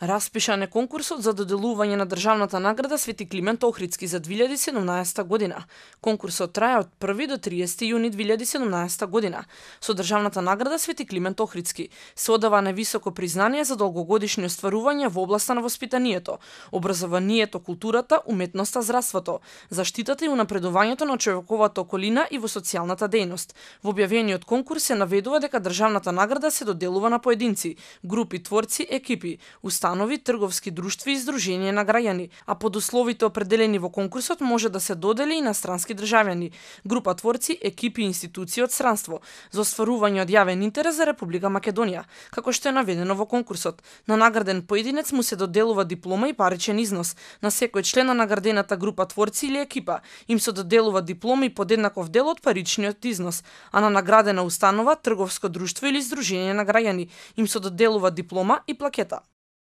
Распишан е конкурсот за доделување на државната награда Свети Климент Охридски за 2017 година. Конкурсот трае од 1 до 30 јуни 2017 година. Со државната награда Свети Климент Охридски се одава на високо признание за долгогодишни остварување во областа на воспитанието, образованието, културата, уметноста, здравството, заштитата и унапредувањето на човековата околина и во социјалната дејност. Во објавениот конкурс се наведува дека државната награда се доделува на поединци, групи, творци, екипи, Установи трговски друштви и здруженија на граѓани, а под условите определени во конкурсот може да се додели и на странски државјани, група творци, екипи и институции од странство за остварување од јавен интерес за Република Македонија, како што е наведено во конкурсот. На награден поединец му се доделува диплома и паричен износ. На секој член на наградената група творци или екипа им се доделува диплома и под еднаков дел од паричниот износ, а на наградена установа, трговско друштво или здружение на граѓани им се доделува диплома и плакета.